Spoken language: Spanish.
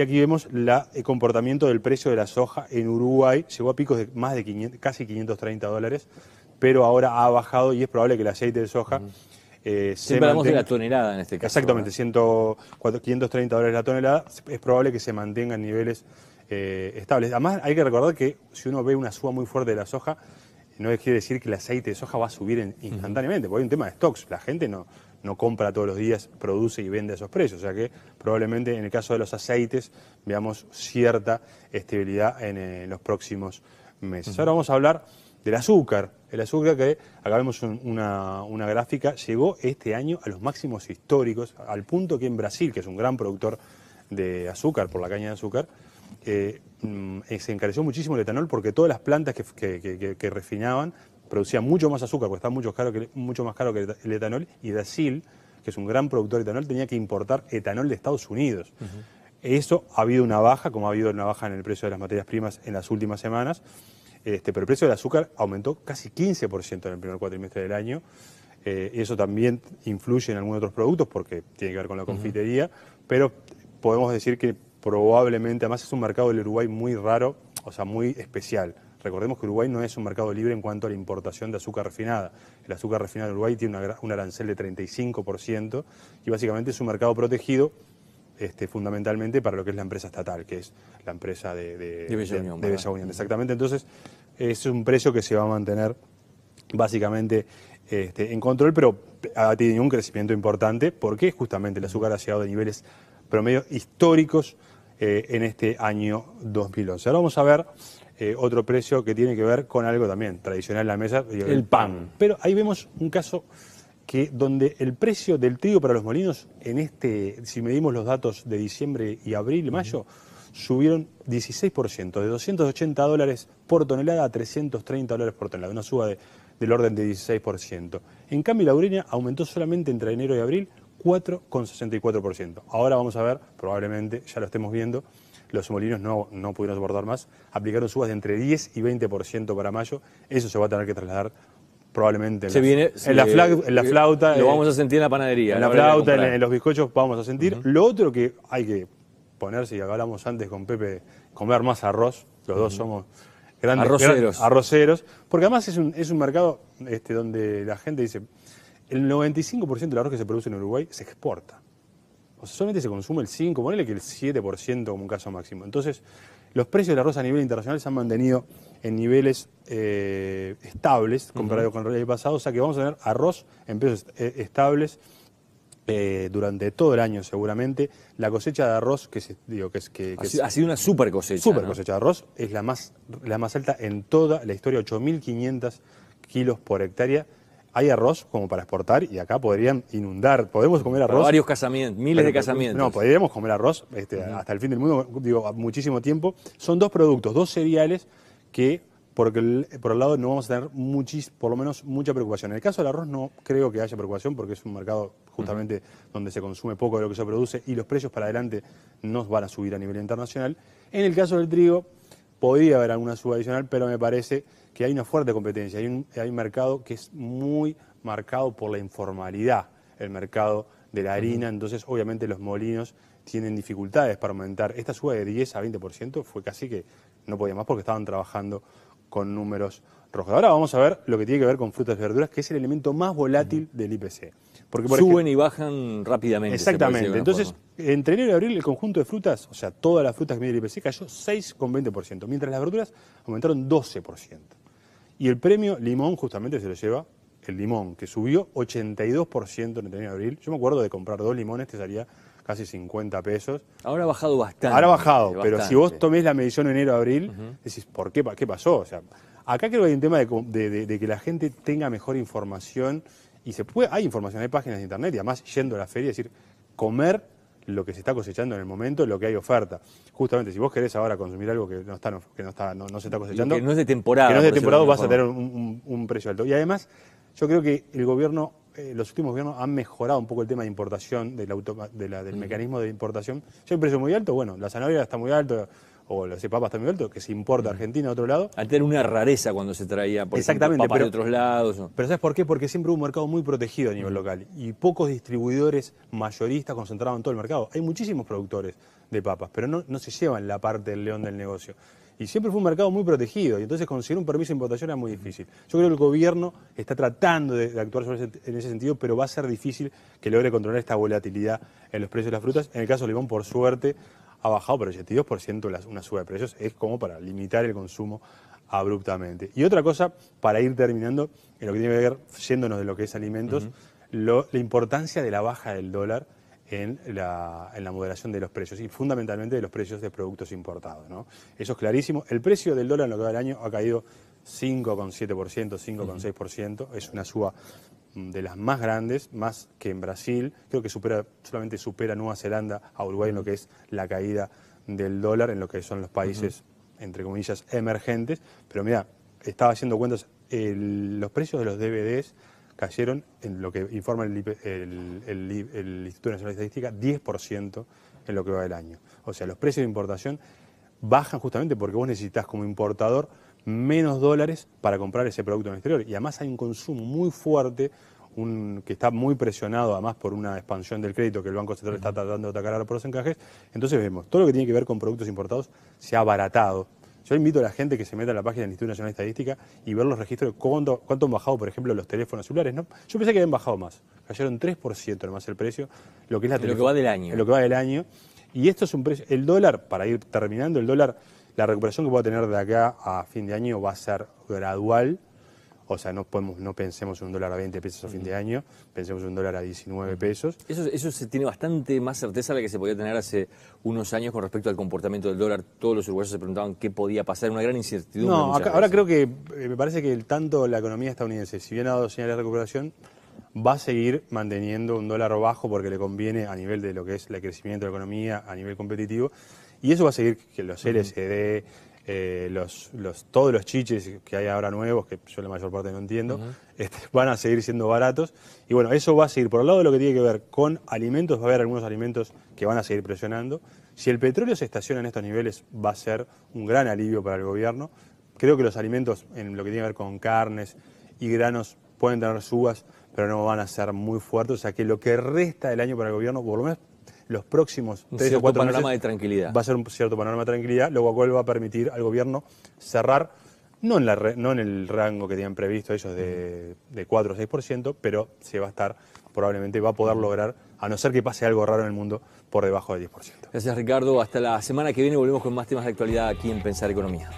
Y aquí vemos la, el eh, comportamiento del precio de la soja en Uruguay. Llegó a picos de más de 500, casi 530 dólares, pero ahora ha bajado y es probable que el aceite de soja... Eh, Siempre hablamos de la tonelada en este caso. Exactamente, 530 dólares la tonelada. Es probable que se mantenga en niveles eh, estables. Además, hay que recordar que si uno ve una suba muy fuerte de la soja, no quiere decir que el aceite de soja va a subir instantáneamente, porque hay un tema de stocks, la gente no, no compra todos los días, produce y vende a esos precios, o sea que probablemente en el caso de los aceites veamos cierta estabilidad en, eh, los próximos meses. Ahora vamos a hablar del azúcar, el azúcar que acá vemos una, una gráfica, llegó este año a los máximos históricos, al punto que en Brasil, que es un gran productor de azúcar por la caña de azúcar, eh, mm, eh, se encareció muchísimo el etanol porque todas las plantas que, refinaban producían mucho más azúcar, porque está mucho, más caro que el etanol, y Brasil, que es un gran productor de etanol, tenía que importar etanol de Estados Unidos. Eso ha habido una baja, como ha habido una baja en el precio de las materias primas en las últimas semanas, este, pero el precio del azúcar aumentó casi 15% en el primer cuatrimestre del año. Eh, eso también influye en algunos otros productos porque tiene que ver con la confitería, pero podemos decir que probablemente, además es un mercado del Uruguay muy raro, o sea, muy especial. Recordemos que Uruguay no es un mercado libre en cuanto a la importación de azúcar refinada. El azúcar refinado de Uruguay tiene un arancel de 35% y básicamente es un mercado protegido este, fundamentalmente para lo que es la empresa estatal, que es la empresa de, de, Bella, Unión, Exactamente, entonces es un precio que se va a mantener básicamente este, en control, pero ha tenido un crecimiento importante porque justamente el azúcar ha llegado a niveles promedios históricos eh, en este año 2011. Ahora vamos a ver eh, otro precio que tiene que ver con algo también tradicional en la mesa, el, pan. Pero ahí vemos un caso que donde el precio del trigo para los molinos en este, si medimos los datos de diciembre y abril, mayo, subieron 16%, de 280 dólares por tonelada a 330 dólares por tonelada, una suba de, del orden de 16%. En cambio, la ureña aumentó solamente entre enero y abril 4,64%. Ahora vamos a ver, probablemente ya lo estemos viendo, los molinos no, no pudieron soportar más, aplicaron subas de entre 10 y 20% para mayo, eso se va a tener que trasladar probablemente se en, viene, en, la eh, flauta. Lo eh, vamos a sentir en la panadería. En la, flauta, en, los bizcochos vamos a sentir. Lo otro que hay que ponerse, y hablamos antes con Pepe, comer más arroz, los dos somos grandes arroceros. arroceros porque además es un, mercado este, donde la gente dice, el 95% del arroz que se produce en Uruguay se exporta. O sea, solamente se consume el 5, ponele que el 7% como un caso máximo. Entonces, los precios del arroz a nivel internacional se han mantenido en niveles eh, estables comparado con el pasado, o sea que vamos a tener arroz en precios eh, estables eh, durante todo el año seguramente. La cosecha de arroz, que, digo, que, es, que, ha, sido, una super cosecha. Super cosecha de arroz, es la más, la más alta en toda la historia, 8.500 kilos por hectárea hay arroz como para exportar y acá podrían inundar. Podemos comer arroz. varios casamientos, miles de casamientos. No, podríamos comer arroz este, hasta el fin del mundo, digo, muchísimo tiempo. Son dos productos, dos cereales que porque por el lado no vamos a tener por lo menos mucha preocupación. En el caso del arroz no creo que haya preocupación porque es un mercado justamente donde se consume poco de lo que se produce y los precios para adelante no van a subir a nivel internacional. En el caso del trigo podría haber alguna suba adicional, pero me parece que hay una fuerte competencia, hay un, mercado que es muy marcado por la informalidad, el mercado de la harina, entonces obviamente los molinos tienen dificultades para aumentar. Esta suba de 10 a 20% fue casi que no podía más porque estaban trabajando con números rojos. Ahora vamos a ver lo que tiene que ver con frutas y verduras, que es el elemento más volátil del IPC. Porque, Suben y bajan rápidamente. Exactamente. Entonces, entre enero y abril, el conjunto de frutas, o sea, todas las frutas que mide el IPC, cayó 6,20%, mientras las verduras aumentaron 12%. Y el premio Limón justamente se lo lleva el limón, que subió 82% en el de abril. Yo me acuerdo de comprar dos limones, te salía casi 50 pesos. Ahora ha bajado bastante. Ahora ha bajado, pero si vos tomés la medición enero-abril, decís, ¿por qué, qué pasó? O sea, acá creo que hay un tema de, que la gente tenga mejor información y se puede, hay información, hay páginas de internet y además yendo a la feria, es decir, comer lo que se está cosechando en el momento, lo que hay oferta. Justamente, si vos querés ahora consumir algo que no está, que no, está, se está cosechando. que no es de temporada. Que no es de temporada, vas a tener un, precio alto. Y además, yo creo que el gobierno, eh, los últimos gobiernos han mejorado un poco el tema de importación, del, de la, del mm. mecanismo de importación. Si hay un precio muy alto, bueno, la zanahoria está muy alto, o los de papas también que se importa a Argentina a otro lado. Al tener una rareza cuando se traía por Exactamente, papas otros lados. Pero ¿sabes por qué? Porque siempre hubo un mercado muy protegido a nivel local y pocos distribuidores mayoristas concentraban todo el mercado. Hay muchísimos productores de papas, pero no, se llevan la parte del león del negocio. Y siempre fue un mercado muy protegido, y entonces conseguir un permiso de importación era muy difícil. Yo creo que el gobierno está tratando de, actuar en ese sentido, pero va a ser difícil que logre controlar esta volatilidad en los precios de las frutas. En el caso de Limón, por suerte, ha bajado, por el 72% una suba de precios es como para limitar el consumo abruptamente. Y otra cosa, para ir terminando, en lo que tiene que ver, yéndonos de lo que es alimentos, la importancia de la baja del dólar en la, en moderación de los precios y fundamentalmente de los precios de productos importados. Eso es clarísimo. El precio del dólar en lo que va del año ha caído 5,7%, 5,6%, es una suba de las más grandes, más que en Brasil, creo que supera, solamente supera Nueva Zelanda a Uruguay en lo que es la caída del dólar, en lo que son los países, entre comillas, emergentes. Pero mira, estaba haciendo cuentas, los precios de los DVDs cayeron, en lo que informa el, el Instituto Nacional de Estadística, 10% en lo que va del año. O sea, los precios de importación bajan justamente porque vos necesitas como importador menos dólares para comprar ese producto en el exterior. Y además hay un consumo muy fuerte, un, que está muy presionado además por una expansión del crédito que el Banco Central está tratando de atacar a por los encajes. Entonces vemos, todo lo que tiene que ver con productos importados se ha abaratado. Yo invito a la gente que se meta a la página del Instituto Nacional de Estadística y ver los registros de cuánto, han bajado, por ejemplo, los teléfonos celulares. ¿no? Yo pensé que habían bajado más. Cayeron 3% nomás el precio, lo que es lo que va del año. lo que va del año. Y esto es un precio. El dólar, para ir terminando, el dólar la recuperación que pueda tener de acá a fin de año va a ser gradual, o sea, no podemos, no pensemos en un dólar a 20 pesos a fin de año, pensemos en un dólar a 19 pesos. Eso, eso se tiene bastante más certeza de la que se podía tener hace unos años con respecto al comportamiento del dólar. Todos los uruguayos se preguntaban qué podía pasar, una gran incertidumbre. No, ahora creo que eh, me parece que el, tanto la economía estadounidense, si bien ha dado señales de recuperación, va a seguir manteniendo un dólar bajo porque le conviene a nivel de lo que es el crecimiento de la economía, a nivel competitivo. Y eso va a seguir que los LCD, eh, los, los, todos los chiches que hay ahora nuevos, que yo la mayor parte no entiendo, este, van a seguir siendo baratos. Y bueno, eso va a seguir. Por el lado de lo que tiene que ver con alimentos, va a haber algunos alimentos que van a seguir presionando. Si el petróleo se estaciona en estos niveles, va a ser un gran alivio para el gobierno. Creo que los alimentos, en lo que tiene que ver con carnes y granos, pueden tener subas, pero no van a ser muy fuertes. O sea que lo que resta del año para el gobierno, por lo menos los próximos 3 o cuatro Va a ser un cierto panorama de tranquilidad, lo cual va a permitir al gobierno cerrar, no en, la, no en el rango que tenían previsto ellos de, de 4 o 6%, pero se va a estar, probablemente va a poder lograr, a no ser que pase algo raro en el mundo, por debajo del 10%. Gracias Ricardo, hasta la semana que viene volvemos con más temas de actualidad aquí en Pensar Economía.